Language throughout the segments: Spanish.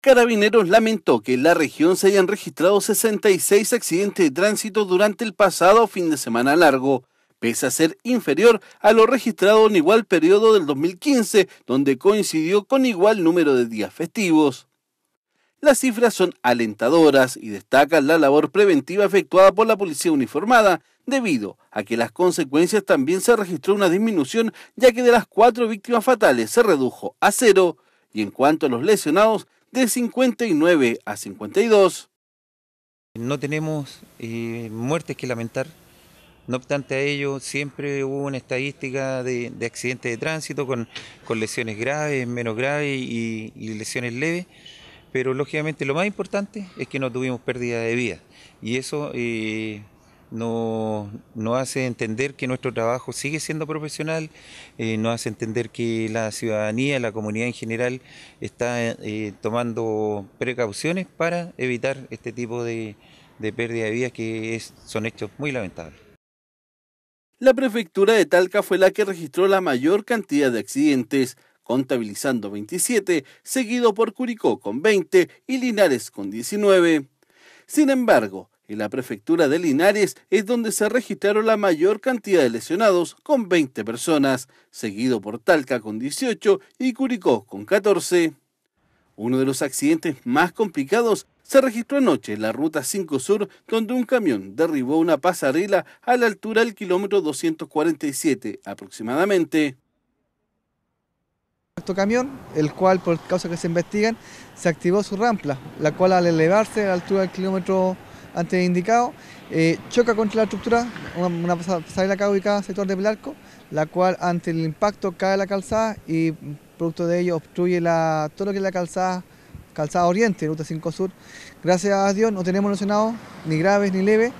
Carabineros lamentó que en la región se hayan registrado 66 accidentes de tránsito durante el pasado fin de semana largo, pese a ser inferior a lo registrado en igual periodo del 2015, donde coincidió con igual número de días festivos. Las cifras son alentadoras y destacan la labor preventiva efectuada por la policía uniformada, debido a que las consecuencias también se registró una disminución, ya que de las cuatro víctimas fatales se redujo a cero, y en cuanto a los lesionados, de 59 a 52. No tenemos eh, muertes que lamentar. No obstante a ello, siempre hubo una estadística de, accidentes de tránsito con, con, lesiones graves, menos graves y, lesiones leves pero lógicamente lo más importante es que no tuvimos pérdida de vida y eso eh, no hace entender que nuestro trabajo sigue siendo profesional, eh, no hace entender que la ciudadanía, la comunidad en general, está eh, tomando precauciones para evitar este tipo de, de pérdida de vidas que son hechos muy lamentables. La prefectura de Talca fue la que registró la mayor cantidad de accidentes, contabilizando 27, seguido por Curicó con 20 y Linares con 19. Sin embargo, en la prefectura de Linares es donde se registraron la mayor cantidad de lesionados, con 20 personas, seguido por Talca con 18 y Curicó con 14. Uno de los accidentes más complicados se registró anoche en la ruta 5 Sur, donde un camión derribó una pasarela a la altura del kilómetro 247 aproximadamente. Este camión, el cual por causa que se investigan, se activó su rampla, la cual al elevarse a la altura del kilómetro antes indicado, eh, choca contra la estructura, una, la pasarela ubicada sector de Belarco, la cual ante el impacto cae la calzada y producto de ello obstruye todo lo que es la calzada, calzada oriente, ruta 5 sur. Gracias a Dios no tenemos lesionados, ni graves ni leves,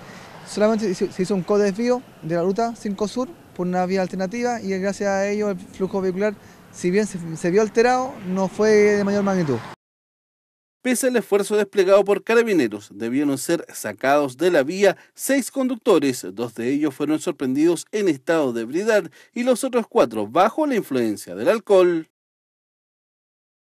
solamente se hizo un co-desvío de la ruta 5 sur por una vía alternativa y gracias a ello el flujo vehicular, si bien se vio alterado, no fue de mayor magnitud. Pese al esfuerzo desplegado por carabineros, debieron ser sacados de la vía seis conductores, dos de ellos fueron sorprendidos en estado de ebriedad y los otros cuatro bajo la influencia del alcohol.